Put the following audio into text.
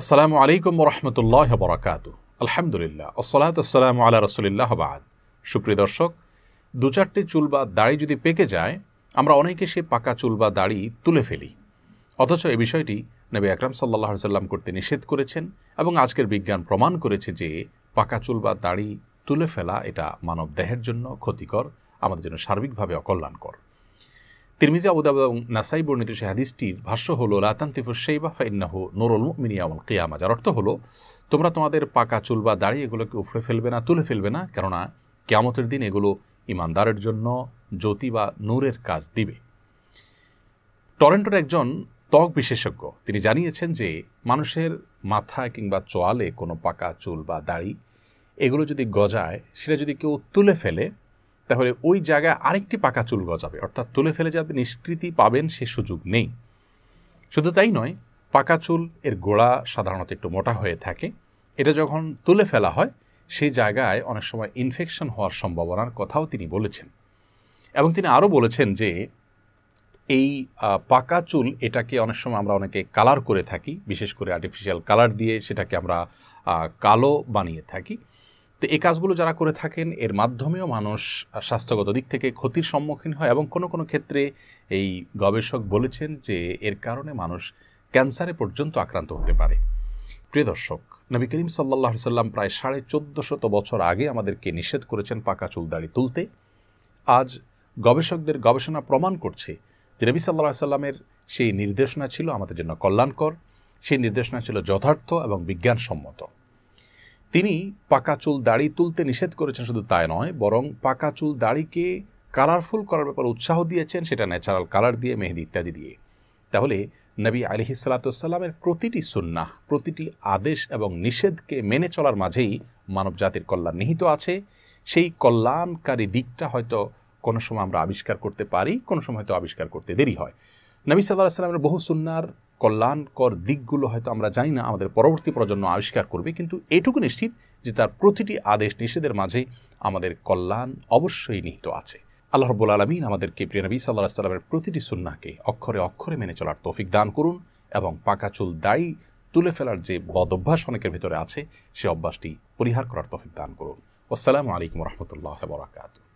আসসালামু আলাইকুম রহমতুল্লাহ বরাকাত আলহামদুলিল্লাহ আসসালাত আসসালামু আল্লাহ রসুলিল্লাহ বাদ সুপ্রিয় দর্শক দু চারটে চুল বা দাড়ি যদি পেকে যায় আমরা অনেকে সে পাকা চুল বা দাড়ি তুলে ফেলি অথচ এ বিষয়টি নবী আকরাম সাল্লাহ সাল্লাম করতে নিষেধ করেছেন এবং আজকের বিজ্ঞান প্রমাণ করেছে যে পাকা চুল বা দাড়ি তুলে ফেলা এটা মানব দেহের জন্য ক্ষতিকর আমাদের জন্য সার্বিকভাবে অকল্যাণকর তিরমিজি আবুদাবু এবং নাসাই বর্ণিত সে হাদিসটির ভাষ্য হলো হল লাতান্তিফুর সেইবা ফাইন্নাহ নুরুল মিনিয়াউল কেয়ামা যার অর্থ হলো তোমরা তোমাদের পাকা চুল বা দাড়ি এগুলোকে উফরে ফেলবে না তুলে ফেলবে না কেননা কেয়ামতের দিন এগুলো ইমানদারের জন্য জ্যোতি বা নূরের কাজ দিবে টরেন্টোর একজন ত্বক বিশেষজ্ঞ তিনি জানিয়েছেন যে মানুষের মাথা কিংবা চোয়ালে কোনো পাকা চুল বা দাড়ি এগুলো যদি গজায় সেটা যদি কেউ তুলে ফেলে তাহলে ওই জায়গায় আরেকটি পাকা চুল গজাবে অর্থাৎ তুলে ফেলে যাবে নিষ্কৃতি পাবেন সে সুযোগ নেই শুধু তাই নয় পাকা চুল এর গোড়া সাধারণত একটু মোটা হয়ে থাকে এটা যখন তুলে ফেলা হয় সেই জায়গায় অনেক সময় ইনফেকশন হওয়ার সম্ভাবনার কথাও তিনি বলেছেন এবং তিনি আরও বলেছেন যে এই পাকা চুল এটাকে অনেক সময় আমরা অনেকে কালার করে থাকি বিশেষ করে আর্টিফিশিয়াল কালার দিয়ে সেটাকে আমরা কালো বানিয়ে থাকি তো এই কাজগুলো যারা করে থাকেন এর মাধ্যমেও মানুষ স্বাস্থ্যগত দিক থেকে ক্ষতির সম্মুখীন হয় এবং কোনো কোনো ক্ষেত্রে এই গবেষক বলেছেন যে এর কারণে মানুষ ক্যান্সারে পর্যন্ত আক্রান্ত হতে পারে প্রিয় দর্শক নবী করিম সাল্লাহ সাল্লাম প্রায় সাড়ে চোদ্দশত বছর আগে আমাদেরকে নিষেধ করেছেন পাকা চুল দাড়ি তুলতে আজ গবেষকদের গবেষণা প্রমাণ করছে যে নবী সাল্লাহ সাল্লামের সেই নির্দেশনা ছিল আমাদের জন্য কল্যাণকর সেই নির্দেশনা ছিল যথার্থ এবং বিজ্ঞানসম্মত তিনি পাকা চুল দাড়ি তুলতে নিষেধ করেছেন শুধু তাই নয় বরং পাকা চুল দাড়িকে কালারফুল করার ব্যাপারে উৎসাহ দিয়েছেন সেটা ন্যাচারাল কালার দিয়ে মেহেদি ইত্যাদি দিয়ে তাহলে নবী আলহি সালাতামের প্রতিটি সুন্নাহ প্রতিটি আদেশ এবং নিষেধকে মেনে চলার মাঝেই মানব জাতির কল্যাণ নিহিত আছে সেই কল্যাণকারী দিকটা হয়তো কোনো সময় আমরা আবিষ্কার করতে পারি কোনো সময় হয়তো আবিষ্কার করতে দেরি হয় নবী সাল্লাহ সাল্লামের বহু সুন্নার কল্যাণকর দিকগুলো হয়তো আমরা জানি না আমাদের পরবর্তী প্রজন্ম আবিষ্কার করবে কিন্তু এটুকু নিশ্চিত যে তার প্রতিটি আদেশ নিষেধের মাঝে আমাদের কল্যাণ অবশ্যই নিহিত আছে আল্লাহ রব্বুল আলমিন আমাদেরকে প্রিয় নবী সাল্লাহ সাল্লামের প্রতিটি সুন্নাকে অক্ষরে অক্ষরে মেনে চলার তৌফিক দান করুন এবং পাকা চুল দায়ী তুলে ফেলার যে বদ অভ্যাস অনেকের ভিতরে আছে সে অভ্যাসটি পরিহার করার তৌফিক দান করুন আসসালামু আলাইকুম রহমতুল্লাহ বরাকাতু